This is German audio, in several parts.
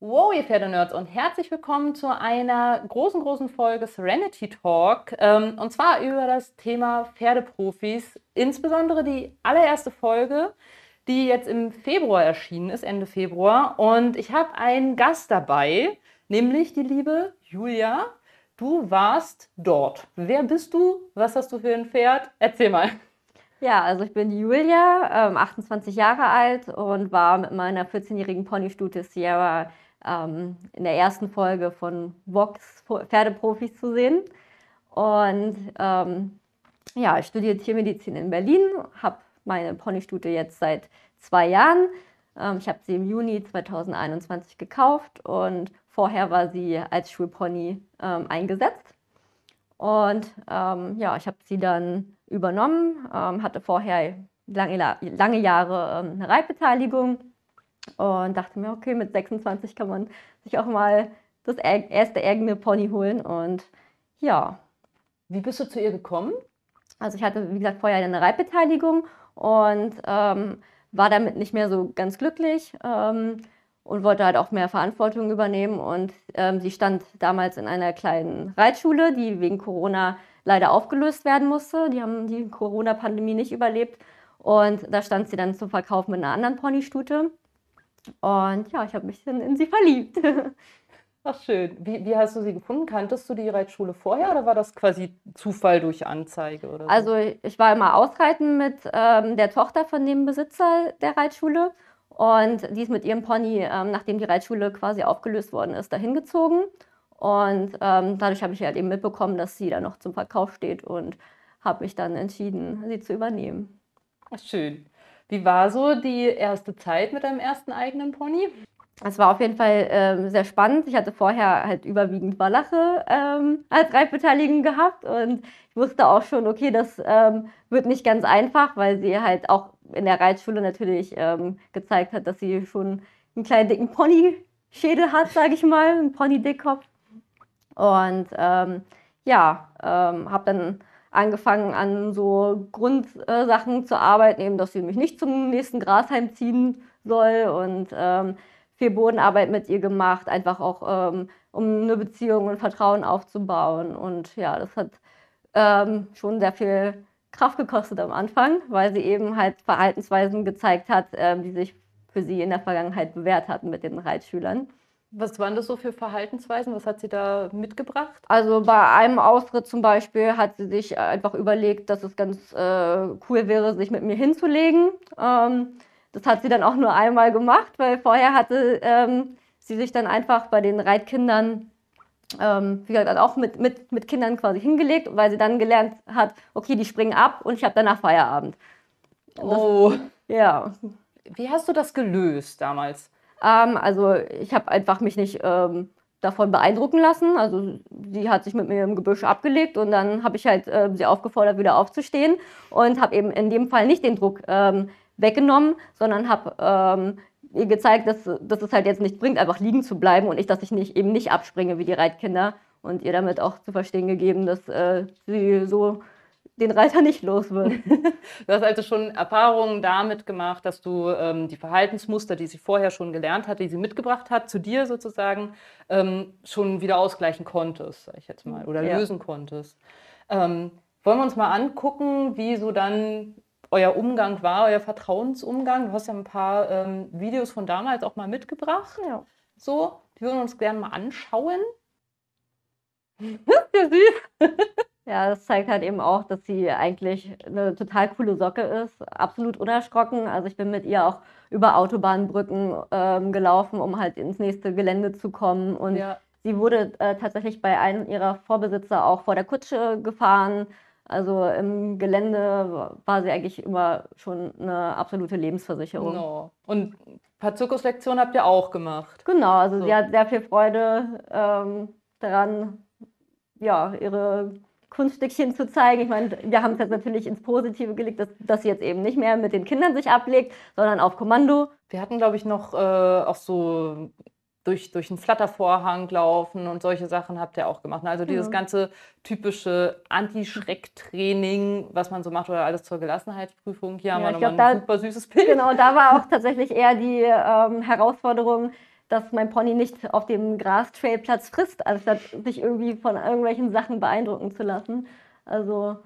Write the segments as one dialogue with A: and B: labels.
A: Wow, ihr Pferdenerds und herzlich willkommen zu einer großen, großen Folge Serenity Talk. Ähm, und zwar über das Thema Pferdeprofis, insbesondere die allererste Folge, die jetzt im Februar erschienen ist, Ende Februar. Und ich habe einen Gast dabei, nämlich die liebe Julia. Du warst dort. Wer bist du? Was hast du für ein Pferd? Erzähl mal.
B: Ja, also ich bin Julia, ähm, 28 Jahre alt und war mit meiner 14-jährigen Ponystute Sierra ähm, in der ersten Folge von Vox Pferdeprofis zu sehen. Und ähm, ja, ich studiere Tiermedizin in Berlin, habe meine Ponystute jetzt seit zwei Jahren. Ähm, ich habe sie im Juni 2021 gekauft und vorher war sie als Schulpony ähm, eingesetzt. Und ähm, ja, ich habe sie dann übernommen, ähm, hatte vorher lange, lange Jahre eine Reitbeteiligung und dachte mir, okay, mit 26 kann man sich auch mal das erste eigene Pony holen. Und ja. Wie bist du zu ihr gekommen? Also ich hatte, wie gesagt, vorher eine Reitbeteiligung und ähm, war damit nicht mehr so ganz glücklich ähm, und wollte halt auch mehr Verantwortung übernehmen. Und ähm, sie stand damals in einer kleinen Reitschule, die wegen Corona leider aufgelöst werden musste. Die haben die Corona-Pandemie nicht überlebt. Und da stand sie dann zum Verkauf mit einer anderen Ponystute. Und ja, ich habe mich dann in sie verliebt. Ach schön. Wie, wie, hast du sie gefunden? Kanntest du die Reitschule vorher oder
A: war das quasi Zufall durch Anzeige? Oder
B: Also ich war immer ausreiten mit ähm, der Tochter von dem Besitzer der Reitschule und die ist mit ihrem Pony, ähm, nachdem die Reitschule quasi aufgelöst worden ist, dahin gezogen. Und ähm, dadurch habe ich halt eben mitbekommen, dass sie da noch zum Verkauf steht und habe mich dann entschieden, sie zu übernehmen. Ach schön. Wie war so die erste Zeit mit deinem ersten eigenen Pony? Es war auf jeden Fall ähm, sehr spannend. Ich hatte vorher halt überwiegend Wallache ähm, als Reitbeteiligung gehabt und ich wusste auch schon, okay, das ähm, wird nicht ganz einfach, weil sie halt auch in der Reitschule natürlich ähm, gezeigt hat, dass sie schon einen kleinen dicken Pony-Schädel hat, sage ich mal, einen Pony-Dickkopf. Und ähm, ja, ähm, habe dann angefangen an so Grundsachen zu arbeiten, eben, dass sie mich nicht zum nächsten Grasheim ziehen soll und ähm, viel Bodenarbeit mit ihr gemacht, einfach auch ähm, um eine Beziehung und Vertrauen aufzubauen. Und ja, das hat ähm, schon sehr viel Kraft gekostet am Anfang, weil sie eben halt Verhaltensweisen gezeigt hat, äh, die sich für sie in der Vergangenheit bewährt hatten mit den Reitschülern. Was waren das so für Verhaltensweisen? Was hat sie da mitgebracht? Also bei einem Ausritt zum Beispiel hat sie sich einfach überlegt, dass es ganz äh, cool wäre, sich mit mir hinzulegen. Ähm, das hat sie dann auch nur einmal gemacht, weil vorher hatte ähm, sie sich dann einfach bei den Reitkindern, ähm, wie gesagt, auch mit, mit, mit Kindern quasi hingelegt, weil sie dann gelernt hat, okay, die springen ab und ich habe danach Feierabend. Das, oh. Ja. Wie hast du das
A: gelöst damals?
B: Ähm, also ich habe einfach mich nicht ähm, davon beeindrucken lassen. Also sie hat sich mit mir im Gebüsch abgelegt und dann habe ich halt äh, sie aufgefordert, wieder aufzustehen und habe eben in dem Fall nicht den Druck ähm, weggenommen, sondern habe ähm, ihr gezeigt, dass, dass es halt jetzt nicht bringt, einfach liegen zu bleiben und ich, dass ich nicht, eben nicht abspringe wie die Reitkinder und ihr damit auch zu verstehen gegeben, dass äh, sie so den Reiter nicht los wird.
A: du hast also schon Erfahrungen damit gemacht, dass du ähm, die Verhaltensmuster, die sie vorher schon gelernt hat, die sie mitgebracht hat, zu dir sozusagen ähm, schon wieder ausgleichen konntest, sag ich jetzt mal, oder ja. lösen konntest. Ähm, wollen wir uns mal angucken, wie so dann euer Umgang war, euer Vertrauensumgang. Du hast ja ein paar ähm, Videos von damals auch mal mitgebracht. Ja.
B: So, die würden wir uns gerne mal anschauen ja Ja, das zeigt halt eben auch, dass sie eigentlich eine total coole Socke ist, absolut unerschrocken. Also ich bin mit ihr auch über Autobahnbrücken ähm, gelaufen, um halt ins nächste Gelände zu kommen. Und ja. sie wurde äh, tatsächlich bei einem ihrer Vorbesitzer auch vor der Kutsche gefahren. Also im Gelände war sie eigentlich immer schon eine absolute Lebensversicherung. Genau. Und ein paar Zirkuslektionen habt ihr auch gemacht. Genau, also so. sie hat sehr viel Freude ähm, daran, ja, ihre Kunststückchen zu zeigen. Ich meine, wir haben es jetzt natürlich ins Positive gelegt, dass, dass sie jetzt eben nicht mehr mit den Kindern sich ablegt, sondern auf Kommando. Wir hatten, glaube ich, noch äh, auch so
A: durch, durch einen Flattervorhang laufen und solche Sachen habt ihr auch gemacht. Ne? Also dieses mhm. ganze typische Anti-Schreck-Training, was man so macht, oder alles zur Gelassenheitsprüfung. Hier ja, haben wir nochmal ein da, super süßes
B: Bild. Genau, da war auch tatsächlich eher die ähm, Herausforderung, dass mein Pony nicht auf dem Platz frisst, anstatt sich irgendwie von irgendwelchen Sachen beeindrucken zu lassen. Also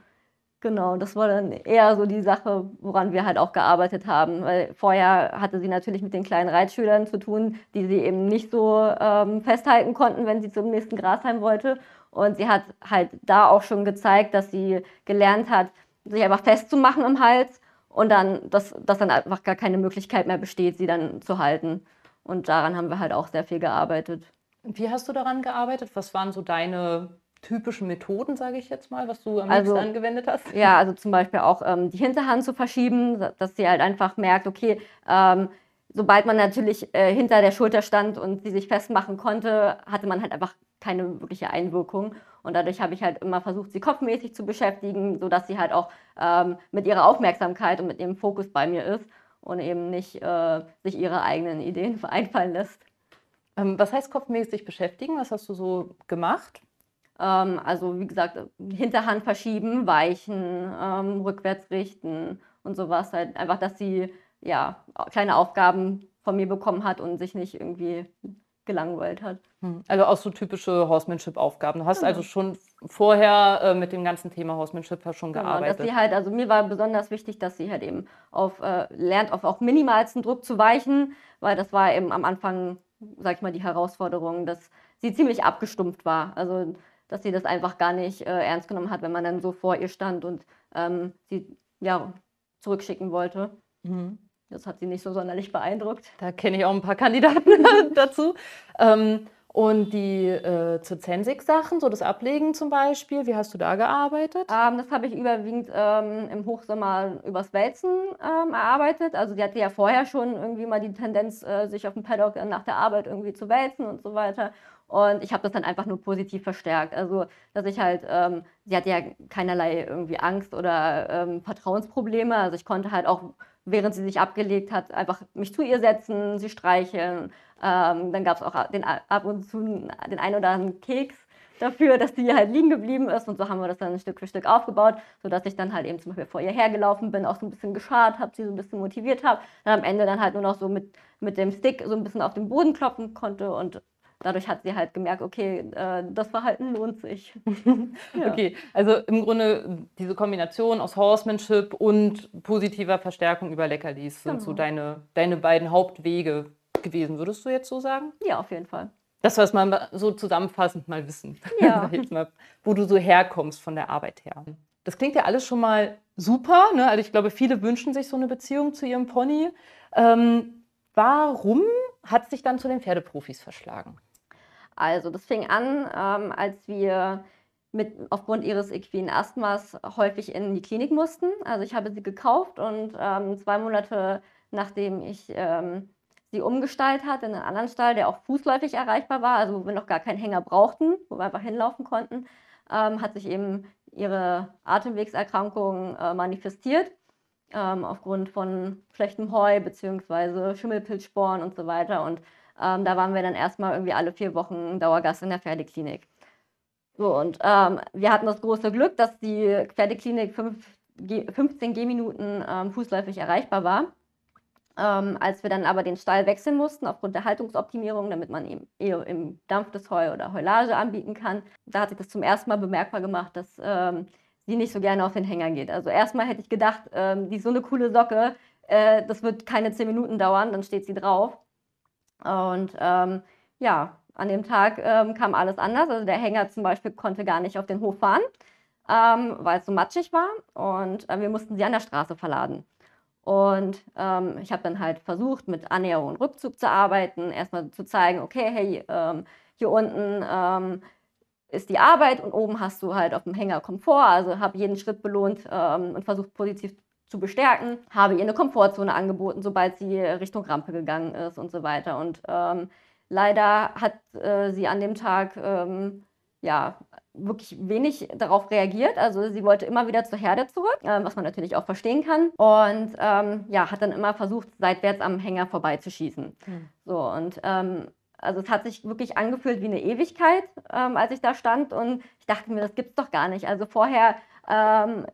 B: genau, das war dann eher so die Sache, woran wir halt auch gearbeitet haben. Weil vorher hatte sie natürlich mit den kleinen Reitschülern zu tun, die sie eben nicht so ähm, festhalten konnten, wenn sie zum nächsten Grasheim wollte. Und sie hat halt da auch schon gezeigt, dass sie gelernt hat, sich einfach festzumachen im Hals und dann, dass, dass dann einfach gar keine Möglichkeit mehr besteht, sie dann zu halten. Und daran haben wir halt auch sehr viel gearbeitet. Wie
A: hast du daran gearbeitet? Was waren so deine typischen Methoden, sage ich jetzt mal, was du am also, liebsten angewendet hast? Ja, also
B: zum Beispiel auch ähm, die Hinterhand zu verschieben, dass sie halt einfach merkt, okay, ähm, sobald man natürlich äh, hinter der Schulter stand und sie sich festmachen konnte, hatte man halt einfach keine wirkliche Einwirkung. Und dadurch habe ich halt immer versucht, sie kopfmäßig zu beschäftigen, sodass sie halt auch ähm, mit ihrer Aufmerksamkeit und mit ihrem Fokus bei mir ist und eben nicht äh, sich ihre eigenen Ideen einfallen lässt. Ähm, was heißt kopfmäßig beschäftigen? Was hast du so gemacht? Ähm, also wie gesagt, Hinterhand verschieben, weichen, ähm, rückwärts richten und sowas. Halt einfach, dass sie ja kleine Aufgaben von mir bekommen hat und sich nicht irgendwie gelangweilt hat.
A: Hm. Also auch so typische Horsemanship-Aufgaben. Du hast also genau. also schon vorher äh, mit dem ganzen Thema Horsemanship schon genau, gearbeitet. Dass sie halt,
B: also mir war besonders wichtig, dass sie halt eben auf äh, lernt, auf auch minimalsten Druck zu weichen, weil das war eben am Anfang, sag ich mal, die Herausforderung, dass sie ziemlich abgestumpft war. Also dass sie das einfach gar nicht äh, ernst genommen hat, wenn man dann so vor ihr stand und ähm, sie ja zurückschicken wollte. Mhm. Das hat sie nicht so sonderlich beeindruckt. Da kenne ich auch ein paar Kandidaten dazu.
A: Ähm, und die äh, zu Zensig-Sachen, so das Ablegen zum Beispiel, wie hast du da
B: gearbeitet? Ähm, das habe ich überwiegend ähm, im Hochsommer übers Wälzen ähm, erarbeitet. Also die hatte ja vorher schon irgendwie mal die Tendenz, äh, sich auf dem Paddock nach der Arbeit irgendwie zu wälzen und so weiter. Und ich habe das dann einfach nur positiv verstärkt. Also, dass ich halt, ähm, sie hatte ja keinerlei irgendwie Angst oder ähm, Vertrauensprobleme. Also ich konnte halt auch während sie sich abgelegt hat, einfach mich zu ihr setzen, sie streicheln. Ähm, dann gab es auch den, ab und zu den ein oder anderen Keks dafür, dass die halt liegen geblieben ist. Und so haben wir das dann Stück für Stück aufgebaut, sodass ich dann halt eben zum Beispiel vor ihr hergelaufen bin, auch so ein bisschen geschart habe, sie so ein bisschen motiviert habe. Dann am Ende dann halt nur noch so mit, mit dem Stick so ein bisschen auf den Boden kloppen konnte und dadurch hat sie halt gemerkt, okay, äh, das Verhalten lohnt sich. ja. Okay,
A: also im Grunde diese Kombination aus Horsemanship und positiver Verstärkung über Leckerlis sind so genau. deine, deine beiden Hauptwege gewesen, würdest du jetzt so sagen? Ja, auf jeden Fall. Das, was man so zusammenfassend mal wissen, ja. mal, wo du so herkommst von der Arbeit her. Das klingt ja alles schon mal super. Ne? Also ich glaube, viele wünschen sich so eine
B: Beziehung zu ihrem Pony. Ähm, warum hat sich dann zu den Pferdeprofis verschlagen? Also das fing an, ähm, als wir mit, aufgrund ihres equinen Asthmas häufig in die Klinik mussten. Also ich habe sie gekauft und ähm, zwei Monate nachdem ich ähm, sie umgestaltet hatte in einen anderen Stall, der auch fußläufig erreichbar war, also wo wir noch gar keinen Hänger brauchten, wo wir einfach hinlaufen konnten, ähm, hat sich eben ihre Atemwegserkrankung äh, manifestiert ähm, aufgrund von schlechtem Heu bzw. Schimmelpilzsporen und so weiter. Und ähm, da waren wir dann erstmal irgendwie alle vier Wochen Dauergast in der Pferdeklinik. So, und ähm, wir hatten das große Glück, dass die Pferdeklinik fünf, 15 Gehminuten ähm, fußläufig erreichbar war. Ähm, als wir dann aber den Stall wechseln mussten, aufgrund der Haltungsoptimierung, damit man eben eher im Dampf des Heu oder Heulage anbieten kann, da hat sich das zum ersten Mal bemerkbar gemacht, dass ähm, sie nicht so gerne auf den Hänger geht. Also erstmal hätte ich gedacht, ähm, die ist so eine coole Socke, äh, das wird keine 10 Minuten dauern, dann steht sie drauf. Und ähm, ja, an dem Tag ähm, kam alles anders. Also der Hänger zum Beispiel konnte gar nicht auf den Hof fahren, ähm, weil es so matschig war. Und äh, wir mussten sie an der Straße verladen. Und ähm, ich habe dann halt versucht, mit Annäherung und Rückzug zu arbeiten, erstmal zu zeigen, okay, hey, ähm, hier unten ähm, ist die Arbeit und oben hast du halt auf dem Hänger Komfort. Also habe jeden Schritt belohnt ähm, und versucht, positiv zu bestärken, habe ihr eine Komfortzone angeboten, sobald sie Richtung Rampe gegangen ist und so weiter. Und ähm, leider hat äh, sie an dem Tag ähm, ja wirklich wenig darauf reagiert. Also sie wollte immer wieder zur Herde zurück, äh, was man natürlich auch verstehen kann. Und ähm, ja, hat dann immer versucht, seitwärts am Hänger vorbeizuschießen. Mhm. So und ähm, also es hat sich wirklich angefühlt wie eine Ewigkeit, ähm, als ich da stand und ich dachte mir, das gibt's doch gar nicht. Also vorher ähm,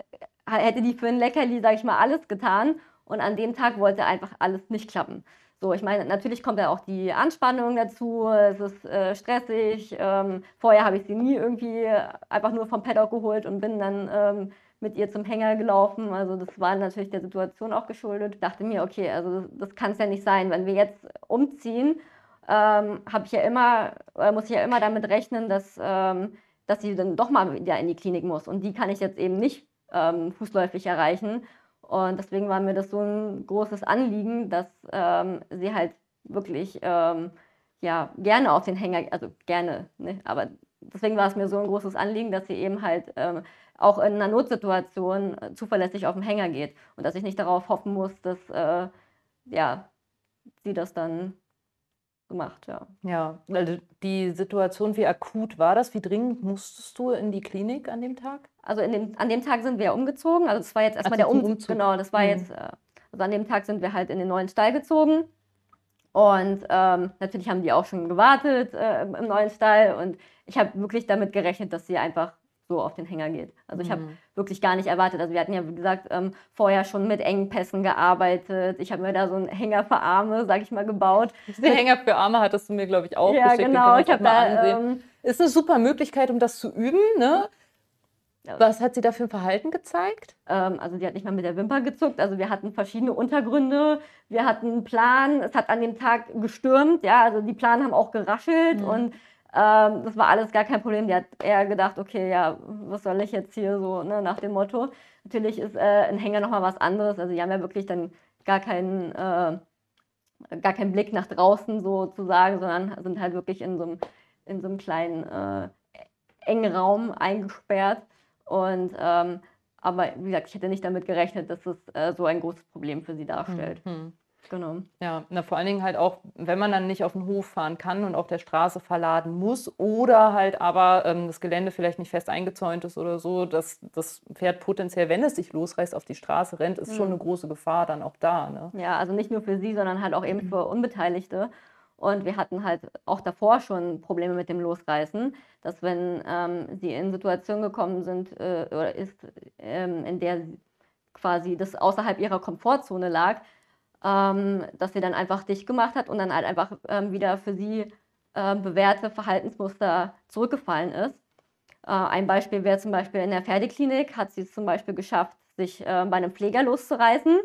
B: hätte die für ein Leckerli, sage ich mal, alles getan. Und an dem Tag wollte einfach alles nicht klappen. So, ich meine, natürlich kommt ja auch die Anspannung dazu, es ist äh, stressig. Ähm, vorher habe ich sie nie irgendwie einfach nur vom Paddock geholt und bin dann ähm, mit ihr zum Hänger gelaufen. Also das war natürlich der Situation auch geschuldet. Ich dachte mir, okay, also das, das kann es ja nicht sein. Wenn wir jetzt umziehen, ähm, habe ich ja immer, äh, muss ich ja immer damit rechnen, dass, ähm, dass sie dann doch mal wieder in die Klinik muss. Und die kann ich jetzt eben nicht ähm, fußläufig erreichen. Und deswegen war mir das so ein großes Anliegen, dass ähm, sie halt wirklich ähm, ja, gerne auf den Hänger, also gerne, ne, aber deswegen war es mir so ein großes Anliegen, dass sie eben halt ähm, auch in einer Notsituation äh, zuverlässig auf den Hänger geht und dass ich nicht darauf hoffen muss, dass äh, ja, sie das dann gemacht, ja. Ja,
A: also die Situation, wie akut war das? Wie dringend musstest du in die Klinik an dem
B: Tag? Also dem, an dem Tag sind wir umgezogen. Also es war jetzt erstmal also der Umzug. Genau, das war mhm. jetzt, äh, also an dem Tag sind wir halt in den neuen Stall gezogen. Und ähm, natürlich haben die auch schon gewartet äh, im neuen Stall. Und ich habe wirklich damit gerechnet, dass sie einfach so auf den Hänger geht. Also ich habe mhm. wirklich gar nicht erwartet. Also wir hatten ja, wie gesagt, ähm, vorher schon mit Engpässen gearbeitet. Ich habe mir da so einen Hänger für Arme, sage ich mal, gebaut. Den Hänger
A: für Arme hattest du mir, glaube ich, auch ja, geschickt. Ja, genau. Ich habe da... Ähm,
B: Ist eine super Möglichkeit, um das zu üben, ne? Was hat sie da für ein Verhalten gezeigt? Ähm, also sie hat nicht mal mit der Wimper gezuckt. Also wir hatten verschiedene Untergründe. Wir hatten einen Plan. Es hat an dem Tag gestürmt. Ja, also die Planen haben auch geraschelt mhm. und ähm, das war alles gar kein Problem. Die hat eher gedacht, okay, ja, was soll ich jetzt hier so, ne, nach dem Motto. Natürlich ist äh, ein Hänger nochmal was anderes. Also die haben ja wirklich dann gar keinen, äh, gar keinen Blick nach draußen sozusagen, sondern sind halt wirklich in so einem, in so einem kleinen äh, engen Raum eingesperrt. Und ähm, aber wie gesagt, ich hätte nicht damit gerechnet, dass es äh, so ein großes Problem für sie darstellt. Mhm. Genau. Ja, na, vor allen Dingen halt auch, wenn man dann nicht auf den Hof fahren kann und auf
A: der Straße verladen muss oder halt aber ähm, das Gelände vielleicht nicht fest eingezäunt ist oder so, dass das Pferd potenziell, wenn es sich losreißt, auf die Straße rennt, ist mhm. schon eine große Gefahr dann auch da. Ne?
B: Ja, also nicht nur für sie, sondern halt auch eben mhm. für Unbeteiligte. Und wir hatten halt auch davor schon Probleme mit dem Losreißen, dass wenn ähm, sie in Situationen gekommen sind äh, oder ist, ähm, in der quasi das außerhalb ihrer Komfortzone lag, ähm, dass sie dann einfach dich gemacht hat und dann halt einfach ähm, wieder für sie äh, bewährte Verhaltensmuster zurückgefallen ist. Äh, ein Beispiel wäre zum Beispiel in der Pferdeklinik hat sie es zum Beispiel geschafft, sich äh, bei einem Pfleger loszureißen.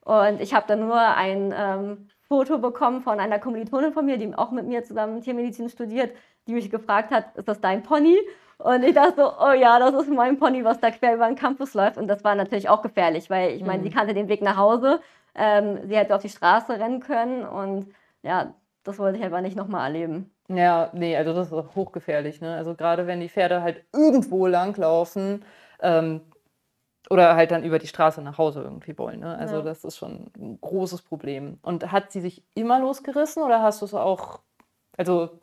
B: Und ich habe dann nur ein ähm, Foto bekommen von einer Kommilitonin von mir, die auch mit mir zusammen Tiermedizin studiert, die mich gefragt hat, ist das dein Pony? Und ich dachte so, oh ja, das ist mein Pony, was da quer über den Campus läuft. Und das war natürlich auch gefährlich, weil ich meine, mhm. sie kannte den Weg nach Hause ähm, sie hätte auf die Straße rennen können und ja, das wollte ich einfach nicht nochmal erleben. Ja, nee, also das ist auch hochgefährlich. Ne? Also gerade wenn die Pferde halt irgendwo langlaufen
A: ähm, oder halt dann über die Straße nach Hause irgendwie wollen. Ne? Also ja. das ist schon ein großes Problem. Und hat sie sich immer losgerissen oder hast du es auch, also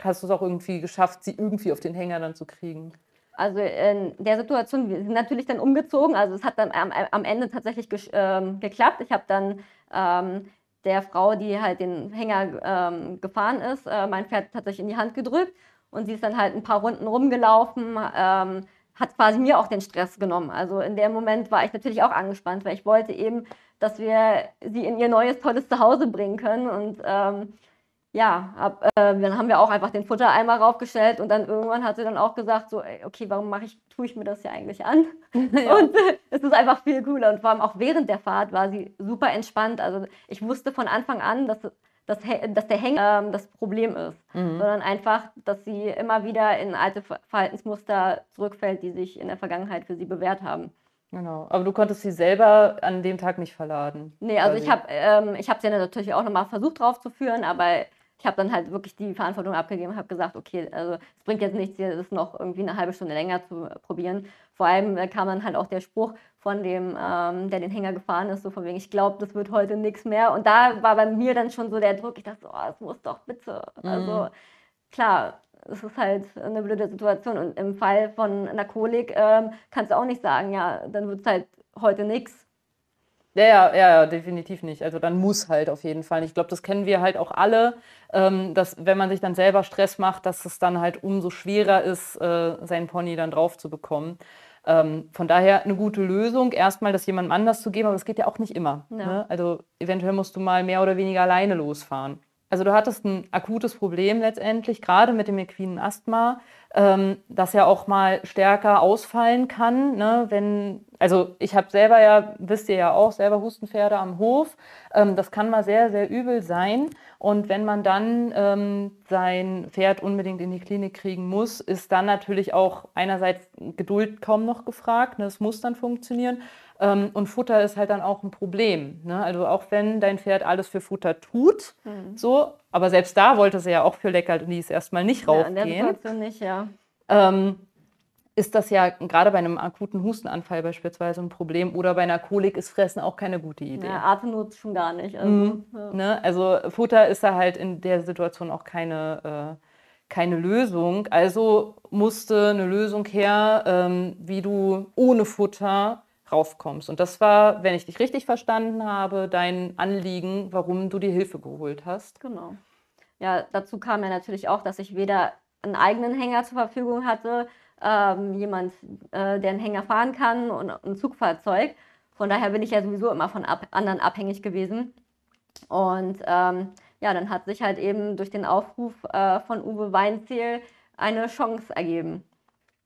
A: hast du es auch irgendwie geschafft, sie irgendwie auf den Hänger dann zu kriegen?
B: also in der Situation, wir sind natürlich dann umgezogen, also es hat dann am, am Ende tatsächlich ähm, geklappt. Ich habe dann ähm, der Frau, die halt den Hänger ähm, gefahren ist, äh, mein Pferd tatsächlich in die Hand gedrückt und sie ist dann halt ein paar Runden rumgelaufen, ähm, hat quasi mir auch den Stress genommen. Also in dem Moment war ich natürlich auch angespannt, weil ich wollte eben, dass wir sie in ihr neues, tolles Zuhause bringen können und ähm, ja, hab, äh, dann haben wir auch einfach den Futtereimer raufgestellt und dann irgendwann hat sie dann auch gesagt, so, ey, okay, warum mache ich, tue ich mir das ja eigentlich an? Ja. Und äh, es ist einfach viel cooler. Und vor allem auch während der Fahrt war sie super entspannt. Also ich wusste von Anfang an, dass, dass, dass der Hänger äh, das Problem ist, mhm. sondern einfach, dass sie immer wieder in alte Verhaltensmuster zurückfällt, die sich in der Vergangenheit für sie bewährt haben.
A: Genau, aber du konntest sie selber an dem Tag nicht verladen. Nee, also quasi. ich
B: habe ähm, ich sie natürlich auch nochmal versucht drauf aber ich habe dann halt wirklich die Verantwortung abgegeben und habe gesagt, okay, also es bringt jetzt nichts, das noch irgendwie eine halbe Stunde länger zu äh, probieren. Vor allem äh, kam dann halt auch der Spruch von dem, ähm, der den Hänger gefahren ist, so von wegen, ich glaube, das wird heute nichts mehr. Und da war bei mir dann schon so der Druck, ich dachte, oh, es muss doch bitte. Also mhm. Also klar, es ist halt eine blöde Situation. Und im Fall von einer Kolik ähm, kannst du auch nicht sagen, ja, dann wird es halt heute nichts
A: ja, ja, ja, definitiv nicht. Also dann muss halt auf jeden Fall. Ich glaube, das kennen wir halt auch alle, ähm, dass wenn man sich dann selber Stress macht, dass es dann halt umso schwerer ist, äh, seinen Pony dann drauf zu bekommen. Ähm, von daher eine gute Lösung, erstmal das jemandem anders zu geben, aber das geht ja auch nicht immer. Ja. Ne? Also eventuell musst du mal mehr oder weniger alleine losfahren. Also du hattest ein akutes Problem letztendlich, gerade mit dem equinen Asthma ähm, das ja auch mal stärker ausfallen kann, ne? wenn also ich habe selber ja, wisst ihr ja auch, selber Hustenpferde am Hof. Ähm, das kann mal sehr, sehr übel sein. Und wenn man dann ähm, sein Pferd unbedingt in die Klinik kriegen muss, ist dann natürlich auch einerseits Geduld kaum noch gefragt. Ne? Es muss dann funktionieren. Ähm, und Futter ist halt dann auch ein Problem. Ne? Also auch wenn dein Pferd alles für Futter tut, mhm. so aber selbst da wollte sie ja auch für und Leckerlis erstmal nicht raufgehen. Ja, in der Situation nicht, ja. Ähm, ist das ja gerade bei einem akuten Hustenanfall beispielsweise ein Problem oder bei einer Kolik ist Fressen auch keine gute Idee. Ja,
B: Atemnot schon gar nicht. Also, mhm. ja. ne?
A: also Futter ist da halt in der Situation auch keine, äh, keine Lösung. Also musste eine Lösung her, ähm, wie du ohne Futter raufkommst. Und das war, wenn ich dich richtig verstanden habe, dein Anliegen, warum
B: du die Hilfe geholt hast. Genau.
A: Ja, dazu
B: kam ja natürlich auch, dass ich weder einen eigenen Hänger zur Verfügung hatte, ähm, jemand, äh, der einen Hänger fahren kann und ein Zugfahrzeug. Von daher bin ich ja sowieso immer von ab anderen abhängig gewesen. Und ähm, ja, dann hat sich halt eben durch den Aufruf äh, von Uwe Weinziel eine Chance ergeben.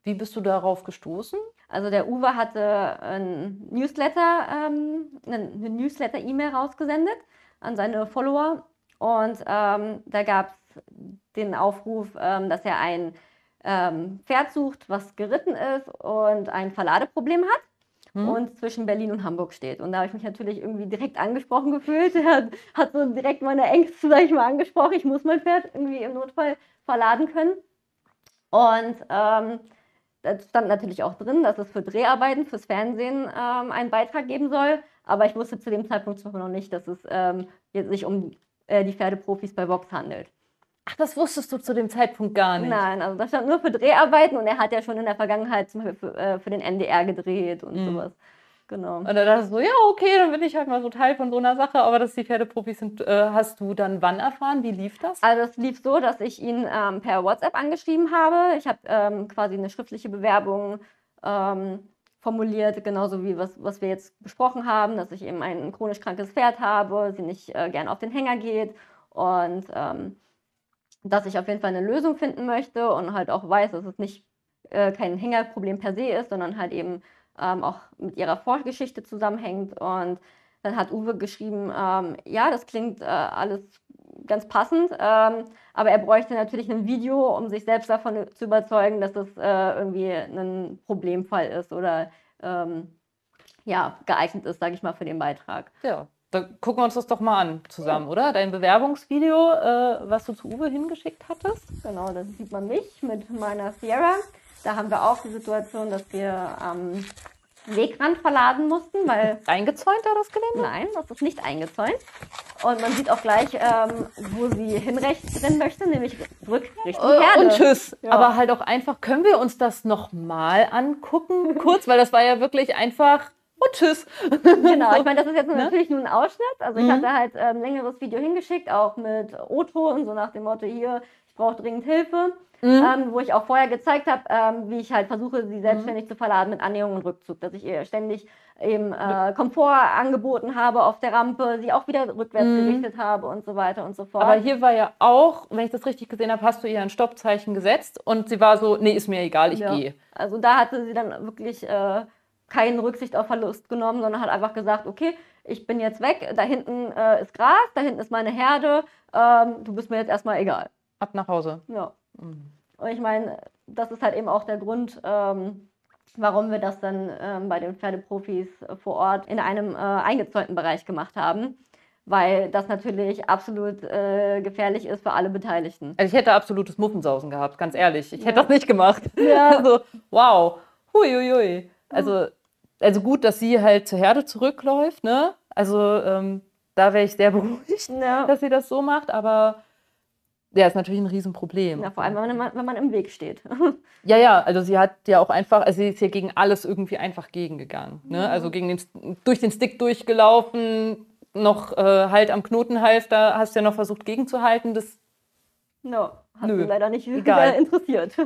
B: Wie bist du darauf gestoßen? Also der Uwe hatte einen äh, Newsletter, ähm, eine Newsletter-E-Mail rausgesendet an seine Follower und ähm, da gab es den Aufruf, ähm, dass er ein ähm, Pferd sucht, was geritten ist und ein Verladeproblem hat. Hm. und zwischen Berlin und Hamburg steht. Und da habe ich mich natürlich irgendwie direkt angesprochen gefühlt. Hat, hat so direkt meine Ängste, sag ich mal, angesprochen. Ich muss mein Pferd irgendwie im Notfall verladen können. Und ähm, das stand natürlich auch drin, dass es für Dreharbeiten, fürs Fernsehen ähm, einen Beitrag geben soll. Aber ich wusste zu dem Zeitpunkt zum Beispiel noch nicht, dass es ähm, sich um äh, die Pferdeprofis bei Vox handelt. Ach, das wusstest du zu dem Zeitpunkt gar nicht. Nein, also das stand nur für Dreharbeiten und er hat ja schon in der Vergangenheit zum Beispiel für, äh, für den NDR gedreht und mhm. sowas. Genau. Und dann dachte ich so, ja, okay, dann bin ich halt mal so Teil von so einer Sache, aber dass die Pferdeprofis sind, äh, hast du dann wann erfahren? Wie lief das? Also es lief so, dass ich ihn ähm, per WhatsApp angeschrieben habe. Ich habe ähm, quasi eine schriftliche Bewerbung ähm, formuliert, genauso wie was, was wir jetzt besprochen haben, dass ich eben ein chronisch krankes Pferd habe, sie nicht äh, gerne auf den Hänger geht und ähm, dass ich auf jeden Fall eine Lösung finden möchte und halt auch weiß, dass es nicht äh, kein Hängerproblem per se ist, sondern halt eben ähm, auch mit ihrer Vorgeschichte zusammenhängt. Und dann hat Uwe geschrieben, ähm, ja, das klingt äh, alles ganz passend, ähm, aber er bräuchte natürlich ein Video, um sich selbst davon zu überzeugen, dass das äh, irgendwie ein Problemfall ist oder ähm, ja, geeignet ist, sage ich mal, für den Beitrag. Ja.
A: Dann gucken wir uns das doch mal an zusammen, oder? Dein Bewerbungsvideo, äh, was du zu Uwe hingeschickt
B: hattest. Genau, das sieht man mich mit meiner Sierra. Da haben wir auch die Situation, dass wir am Wegrand verladen mussten, weil. Eingezäunt hat das Gelände? Nein, das ist nicht eingezäunt. Und man sieht auch gleich, ähm, wo sie hinrennen möchte, nämlich rück Richtung äh, oh, Herde. Und tschüss. Ja. Aber halt
A: auch einfach, können wir uns das nochmal angucken, kurz, weil das war ja wirklich einfach und oh, tschüss. Genau, ich meine, das ist jetzt ne? natürlich nur ein Ausschnitt.
B: Also ich mhm. hatte halt ein ähm, längeres Video hingeschickt, auch mit Oto und so nach dem Motto hier, ich brauche dringend Hilfe. Mhm. Ähm, wo ich auch vorher gezeigt habe, ähm, wie ich halt versuche, sie mhm. selbstständig mhm. zu verladen mit Annäherung und Rückzug, dass ich ihr ständig eben äh, Komfort angeboten habe auf der Rampe, sie auch wieder rückwärts mhm. gerichtet habe und so weiter und so fort. Aber hier war ja auch, wenn ich das richtig gesehen
A: habe, hast du ihr ein Stoppzeichen gesetzt und sie war so, nee, ist mir egal, ich ja. gehe.
B: Also da hatte sie dann wirklich äh, keine Rücksicht auf Verlust genommen, sondern hat einfach gesagt, okay, ich bin jetzt weg, da hinten äh, ist Gras, da hinten ist meine Herde, ähm, du bist mir jetzt erstmal egal.
A: Ab nach Hause. Ja. Mhm.
B: Und ich meine, das ist halt eben auch der Grund, ähm, warum wir das dann ähm, bei den Pferdeprofis vor Ort in einem äh, eingezäunten Bereich gemacht haben. Weil das natürlich absolut äh, gefährlich ist für alle Beteiligten. Also ich hätte
A: absolutes Muffensausen gehabt, ganz ehrlich. Ich ja. hätte das nicht gemacht. Ja. Also, wow. Huiuiui. Also, also gut, dass sie halt zur Herde zurückläuft, ne? Also ähm, da wäre ich sehr beruhigt,
B: ja. dass sie das so macht, aber
A: ja, ist natürlich ein Riesenproblem. Ja,
B: vor allem, wenn man, wenn man im Weg steht.
A: ja, ja, also sie hat ja auch einfach, also sie ist ja gegen alles irgendwie einfach gegengegangen. Ne? Also gegen den, durch den Stick durchgelaufen, noch äh, halt am Knotenhalfter, hast du ja noch versucht gegenzuhalten. Das no, hat nö, leider nicht egal.
B: interessiert.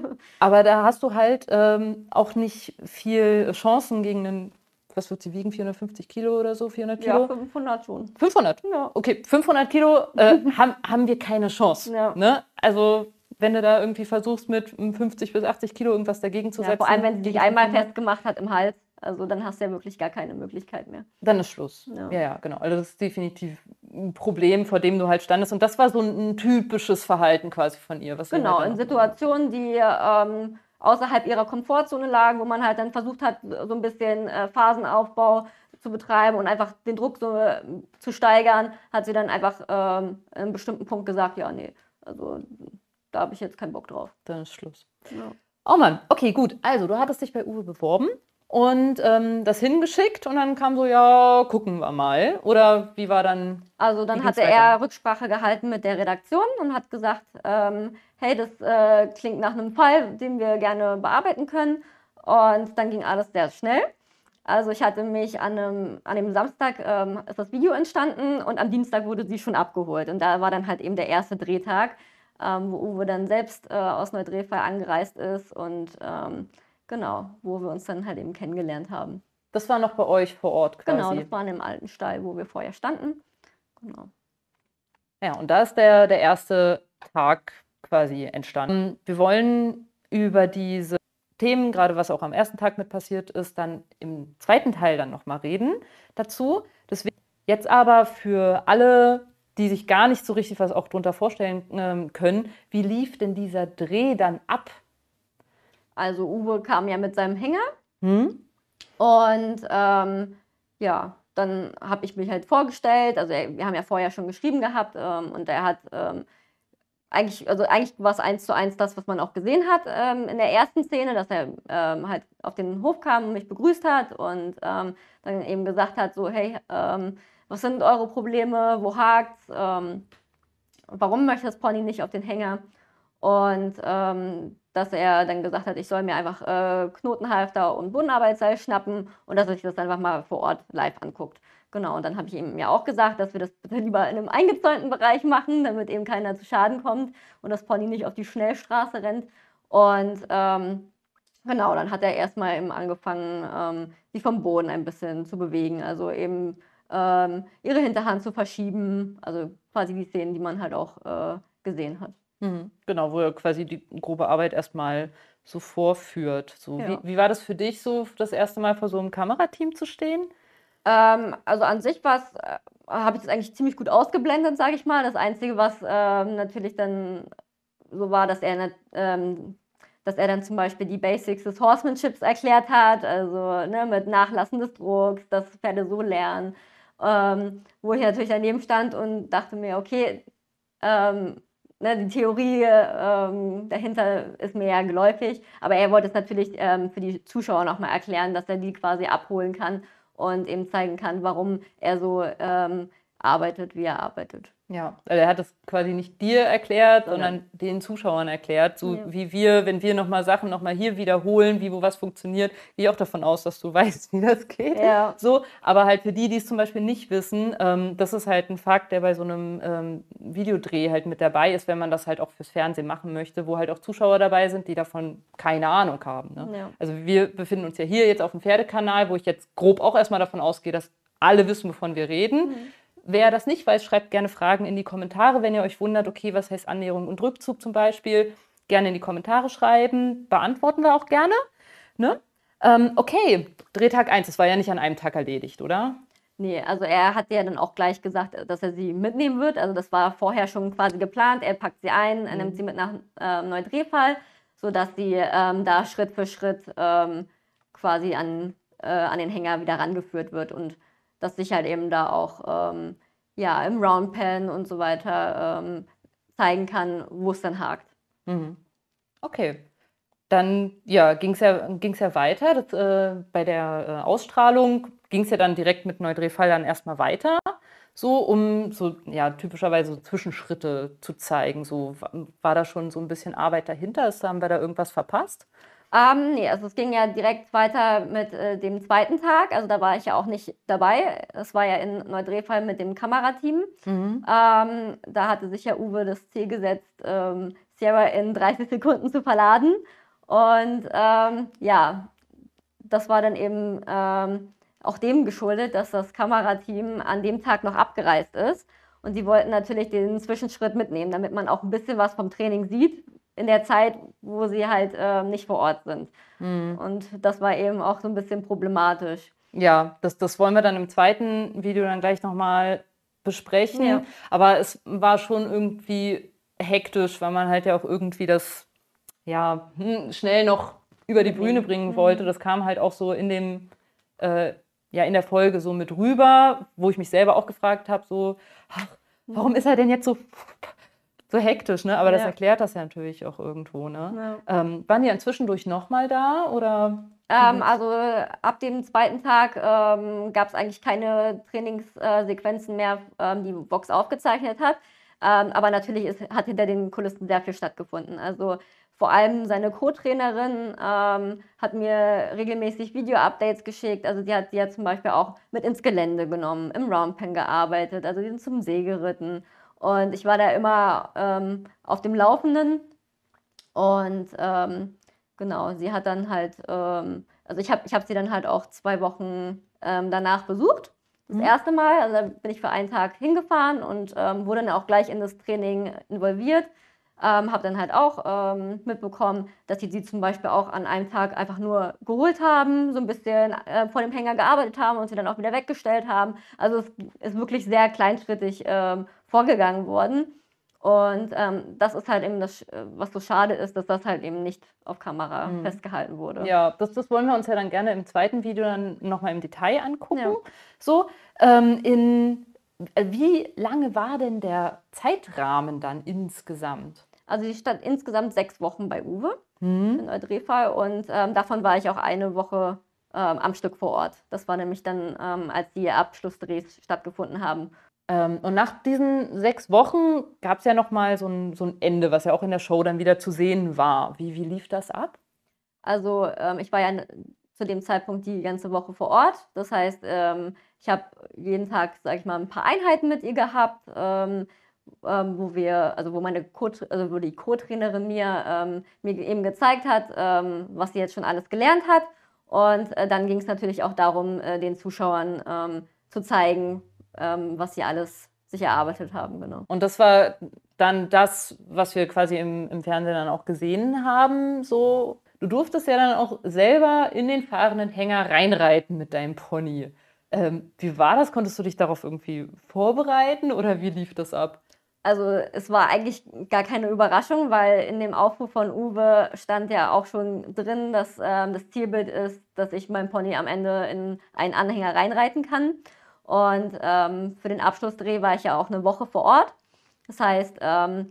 A: Aber da hast du halt ähm, auch nicht viel Chancen gegen einen was wird sie wiegen? 450 Kilo oder so? 400 Kilo? Ja,
B: 500 schon.
A: 500? Ja. Okay, 500 Kilo äh, haben, haben wir keine Chance. Ja. Ne? Also,
B: wenn du da irgendwie versuchst, mit 50 ähm, bis 80 Kilo irgendwas dagegen zu ja, setzen. Vor allem, wenn sie dich einmal festgemacht hat im Hals. Also dann hast du ja wirklich gar keine Möglichkeit mehr.
A: Dann ist Schluss. Ja. ja, ja, genau. Also das ist definitiv ein Problem, vor dem du halt standest. Und das war so ein, ein typisches Verhalten quasi von ihr. genau, halt in
B: Situationen, die ähm, außerhalb ihrer Komfortzone lagen, wo man halt dann versucht hat, so ein bisschen äh, Phasenaufbau zu betreiben und einfach den Druck so äh, zu steigern, hat sie dann einfach ähm, an einem bestimmten Punkt gesagt, ja, nee, also da habe ich jetzt keinen Bock drauf. Dann ist Schluss.
A: Ja. Oh Mann, okay, gut. Also, du hattest dich bei Uwe beworben und ähm, das hingeschickt und dann kam so, ja, gucken wir mal. Oder wie war dann?
B: Also dann hatte weiter? er Rücksprache gehalten mit der Redaktion und hat gesagt, ähm, hey, das äh, klingt nach einem Fall, den wir gerne bearbeiten können. Und dann ging alles sehr schnell. Also ich hatte mich an, einem, an dem Samstag, ähm, ist das Video entstanden und am Dienstag wurde sie schon abgeholt. Und da war dann halt eben der erste Drehtag, ähm, wo Uwe dann selbst äh, aus Neudrehfall angereist ist und ähm, Genau, wo wir uns dann halt eben kennengelernt haben. Das war noch bei euch vor Ort quasi? Genau, das war in dem alten Stall, wo wir vorher standen. Genau. Ja, und da ist der, der erste Tag quasi
A: entstanden. Wir wollen über diese Themen, gerade was auch am ersten Tag mit passiert ist, dann im zweiten Teil dann nochmal reden dazu. Deswegen jetzt aber für alle, die sich gar nicht so richtig was auch drunter vorstellen ähm, können, wie lief
B: denn dieser Dreh dann ab? Also Uwe kam ja mit seinem Hänger. Hm? Und ähm, ja, dann habe ich mich halt vorgestellt. Also wir haben ja vorher schon geschrieben gehabt ähm, und er hat ähm, eigentlich, also eigentlich war es eins zu eins das, was man auch gesehen hat ähm, in der ersten Szene, dass er ähm, halt auf den Hof kam und mich begrüßt hat und ähm, dann eben gesagt hat, so, hey, was sind eure Probleme, wo hakt's, warum möchte das Pony nicht auf den Hänger? Und dass er dann gesagt hat, ich soll mir einfach äh, Knotenhalfter und Bodenarbeitsseil schnappen und dass er sich das einfach mal vor Ort live anguckt. Genau, und dann habe ich ihm ja auch gesagt, dass wir das bitte lieber in einem eingezäunten Bereich machen, damit eben keiner zu Schaden kommt und das Pony nicht auf die Schnellstraße rennt. Und ähm, genau, dann hat er erstmal eben angefangen, ähm, sich vom Boden ein bisschen zu bewegen, also eben ähm, ihre Hinterhand zu verschieben, also quasi die Szenen, die man halt auch äh, gesehen hat. Mhm. Genau,
A: wo er quasi die grobe Arbeit erstmal so vorführt. So. Ja. Wie, wie
B: war das für dich, so das erste Mal vor so einem Kamerateam zu stehen? Ähm, also an sich war es, äh, habe ich das eigentlich ziemlich gut ausgeblendet, sage ich mal. Das Einzige, was ähm, natürlich dann so war, dass er, ähm, dass er dann zum Beispiel die Basics des Horsemanships erklärt hat, also ne, mit Nachlassen des Drucks, dass Pferde so lernen. Ähm, wo ich natürlich daneben stand und dachte mir, okay, ähm, ne, die Theorie ähm, dahinter ist mir ja geläufig, aber er wollte es natürlich ähm, für die Zuschauer nochmal erklären, dass er die quasi abholen kann und eben zeigen kann, warum er so ähm, arbeitet, wie er arbeitet. Ja,
A: also er hat das quasi nicht dir erklärt, sondern ja. den Zuschauern erklärt. So ja. wie wir, wenn wir nochmal Sachen nochmal hier wiederholen, wie wo was funktioniert, gehe auch davon aus, dass du weißt, wie das geht. Ja. So, aber halt für die, die es zum Beispiel nicht wissen, ähm, das ist halt ein Fakt, der bei so einem ähm, Videodreh halt mit dabei ist, wenn man das halt auch fürs Fernsehen machen möchte, wo halt auch Zuschauer dabei sind, die davon keine Ahnung haben. Ne? Ja. Also wir befinden uns ja hier jetzt auf dem Pferdekanal, wo ich jetzt grob auch erstmal davon ausgehe, dass alle wissen, wovon wir reden. Mhm Wer das nicht weiß, schreibt gerne Fragen in die Kommentare, wenn ihr euch wundert, okay, was heißt Annäherung und Rückzug zum Beispiel. Gerne in die Kommentare schreiben, beantworten wir auch gerne. Ne? Ähm, okay, Drehtag 1, das war ja nicht an einem Tag erledigt, oder?
B: Nee, also er hat ja dann auch gleich gesagt, dass er sie mitnehmen wird. Also das war vorher schon quasi geplant. Er packt sie ein, er mhm. nimmt sie mit nach äh, Neudrehfall, sodass sie ähm, da Schritt für Schritt ähm, quasi an, äh, an den Hänger wieder rangeführt wird und dass ich halt eben da auch ähm, ja, im Roundpen und so weiter ähm, zeigen kann, wo es dann hakt. Mhm. Okay. Dann ja, ging es ja, ja weiter. Das, äh,
A: bei der äh, Ausstrahlung ging es ja dann direkt mit Neudrehfall dann erstmal weiter, so um so ja typischerweise so Zwischenschritte zu zeigen. So war da schon so ein
B: bisschen Arbeit dahinter? Ist, haben wir da irgendwas verpasst? Ähm, nee, also es ging ja direkt weiter mit äh, dem zweiten Tag. Also da war ich ja auch nicht dabei. Es war ja in Neudrehfall mit dem Kamerateam. Mhm. Ähm, da hatte sich ja Uwe das Ziel gesetzt, ähm, Sierra in 30 Sekunden zu verladen. Und ähm, ja, das war dann eben ähm, auch dem geschuldet, dass das Kamerateam an dem Tag noch abgereist ist. Und die wollten natürlich den Zwischenschritt mitnehmen, damit man auch ein bisschen was vom Training sieht, in der Zeit, wo sie halt ähm, nicht vor Ort sind. Mhm. Und das war eben auch so ein bisschen problematisch.
A: Ja, das, das wollen wir dann im zweiten Video dann gleich nochmal besprechen. Ja. Aber es war schon irgendwie hektisch, weil man halt ja auch irgendwie das ja hm, schnell noch über die Bühne bringen wollte. Mhm. Das kam halt auch so in dem äh, ja in der Folge so mit rüber, wo ich mich selber auch gefragt habe so ach, warum mhm. ist er denn jetzt so so hektisch, ne? Aber ja. das erklärt das ja natürlich auch irgendwo, ne? Ja. Ähm, waren die dann zwischendurch nochmal da oder? Ähm,
B: also ab dem zweiten Tag ähm, gab es eigentlich keine Trainingssequenzen äh, mehr, ähm, die Box aufgezeichnet hat. Ähm, aber natürlich ist, hat hinter den Kulissen sehr viel stattgefunden. Also vor allem seine Co-Trainerin ähm, hat mir regelmäßig Video-Updates geschickt. Also die hat sie ja zum Beispiel auch mit ins Gelände genommen, im Roundpen gearbeitet. Also die sind zum See geritten. Und ich war da immer ähm, auf dem Laufenden. Und ähm, genau, sie hat dann halt, ähm, also ich habe ich hab sie dann halt auch zwei Wochen ähm, danach besucht. Das mhm. erste Mal, also da bin ich für einen Tag hingefahren und ähm, wurde dann auch gleich in das Training involviert. Ähm, habe dann halt auch ähm, mitbekommen, dass sie sie zum Beispiel auch an einem Tag einfach nur geholt haben, so ein bisschen äh, vor dem Hänger gearbeitet haben und sie dann auch wieder weggestellt haben. Also es ist wirklich sehr kleinschrittig ähm, vorgegangen worden. Und ähm, das ist halt eben das, äh, was so schade ist, dass das halt eben nicht auf Kamera mhm. festgehalten wurde. Ja, das, das wollen wir uns ja dann gerne im
A: zweiten Video dann nochmal im Detail angucken. Ja. So, ähm, in, äh,
B: wie lange war denn der Zeitrahmen dann insgesamt? Also ich stand insgesamt sechs Wochen bei Uwe mhm. in Drehfall und ähm, davon war ich auch eine Woche ähm, am Stück vor Ort. Das war nämlich dann, ähm, als die Abschlussdrehs stattgefunden haben, ähm, und nach diesen sechs Wochen gab es ja nochmal so ein, so ein Ende, was ja auch in der Show dann wieder
A: zu sehen war. Wie, wie lief das ab?
B: Also ähm, ich war ja zu dem Zeitpunkt die ganze Woche vor Ort. Das heißt, ähm, ich habe jeden Tag, sage ich mal, ein paar Einheiten mit ihr gehabt, ähm, ähm, wo wir, also wo meine Co also wo die Co-Trainerin mir, ähm, mir eben gezeigt hat, was sie jetzt schon alles gelernt hat. Und äh, dann ging es natürlich auch darum, äh, den Zuschauern zu zeigen, ähm, was sie alles sich erarbeitet haben, genau.
A: Und das war dann das, was wir quasi im, im Fernsehen dann auch gesehen haben, so. Du durftest ja dann auch selber in den fahrenden Hänger reinreiten mit deinem Pony. Ähm, wie war das? Konntest du dich darauf irgendwie vorbereiten
B: oder wie lief das ab? Also es war eigentlich gar keine Überraschung, weil in dem Aufruf von Uwe stand ja auch schon drin, dass ähm, das Zielbild ist, dass ich mein Pony am Ende in einen Anhänger reinreiten kann. Und ähm, für den Abschlussdreh war ich ja auch eine Woche vor Ort. Das heißt, ähm,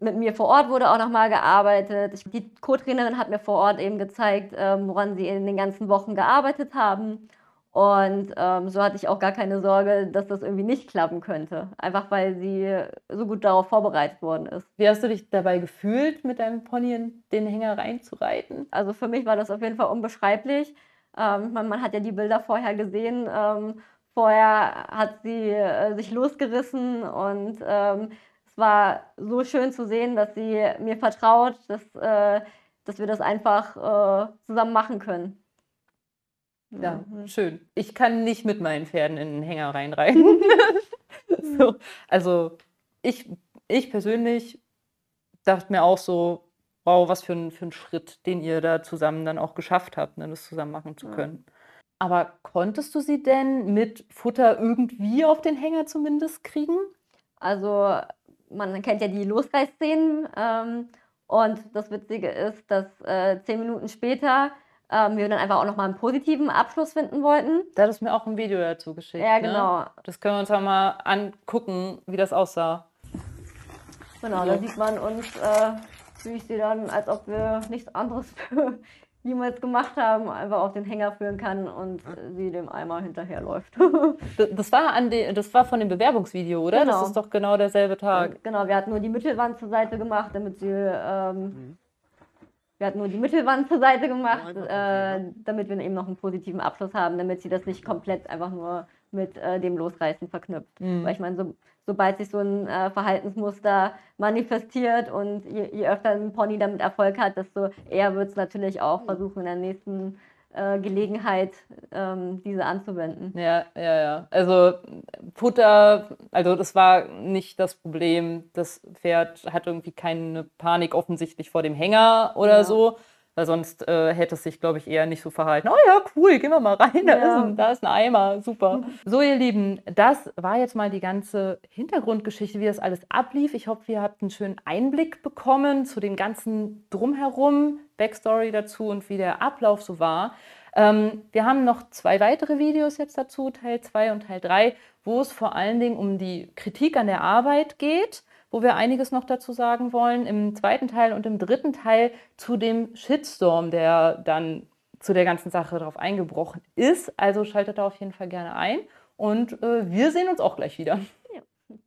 B: mit mir vor Ort wurde auch nochmal gearbeitet. Ich, die Co-Trainerin hat mir vor Ort eben gezeigt, ähm, woran sie in den ganzen Wochen gearbeitet haben. Und ähm, so hatte ich auch gar keine Sorge, dass das irgendwie nicht klappen könnte. Einfach weil sie so gut darauf vorbereitet worden ist. Wie hast du dich dabei gefühlt, mit deinem Pony in den Hänger reinzureiten? Also für mich war das auf jeden Fall unbeschreiblich. Ähm, man, man, hat ja die Bilder vorher gesehen ähm, Vorher hat sie äh, sich losgerissen und ähm, es war so schön zu sehen, dass sie mir vertraut, dass, äh, dass wir das einfach äh, zusammen machen können. Ja, mhm.
A: schön. Ich kann nicht mit meinen Pferden in den Hänger reinreiten. so, also ich, ich persönlich dachte mir auch so, wow, was für ein, für ein Schritt, den ihr da zusammen dann auch geschafft habt, ne, das zusammen machen zu können. Mhm.
B: Aber konntest du sie denn mit Futter irgendwie auf den Hänger zumindest kriegen? Also man kennt ja die Losreißszenen ähm, und das Witzige ist, dass äh, zehn Minuten später ähm, wir dann einfach auch nochmal einen positiven Abschluss finden wollten. Da hast du mir auch ein Video dazu geschickt. Ja, ne? genau. Ne? Das können wir uns ja mal
A: angucken, wie das aussah. Genau, da sieht
B: man uns, äh, wie ich sie dann, als ob wir nichts anderes für jemals gemacht haben, einfach auf den Hänger führen kann und sie dem Eimer hinterherläuft.
A: das, war an de, das war von dem Bewerbungsvideo, oder? Genau. Das ist doch
B: genau derselbe äh, Tag. Genau, wir hatten nur die Mittelwand zur Seite gemacht, damit sie. Ähm, mhm. Wir hatten nur die Mittelwand zur Seite gemacht, äh, damit wir eben noch einen positiven Abschluss haben, damit sie das nicht komplett einfach nur mit äh, dem Losreißen verknüpft. Mhm. Weil ich meine, so, sobald sich so ein äh, Verhaltensmuster manifestiert und je, je, öfter ein Pony damit Erfolg hat, desto eher wird es natürlich auch mhm. versuchen, in der nächsten äh, Gelegenheit ähm, diese anzuwenden.
A: Ja, ja, ja. Also Futter, also das war nicht das Problem. Das Pferd hat irgendwie keine Panik offensichtlich vor dem Hänger oder ja. so, weil sonst äh, hätte es sich, glaube ich, eher nicht so verhalten. Oh ja, cool, gehen wir mal rein. Da, ja. ist, ein, da ist ein Eimer, super. Mhm. So, ihr Lieben, das war jetzt mal die ganze Hintergrundgeschichte, wie das alles ablief. Ich hoffe, ihr habt einen schönen Einblick bekommen zu dem ganzen Drumherum, Backstory dazu und wie der Ablauf so war. Ähm, wir haben noch zwei weitere Videos jetzt dazu, Teil 2 und Teil 3, wo es vor allen Dingen um die Kritik an der Arbeit geht wo wir einiges noch dazu sagen wollen, im zweiten Teil und im dritten Teil zu dem Shitstorm, der dann zu der ganzen Sache drauf eingebrochen ist. Also schaltet da auf jeden Fall gerne ein und äh, wir sehen uns auch gleich wieder.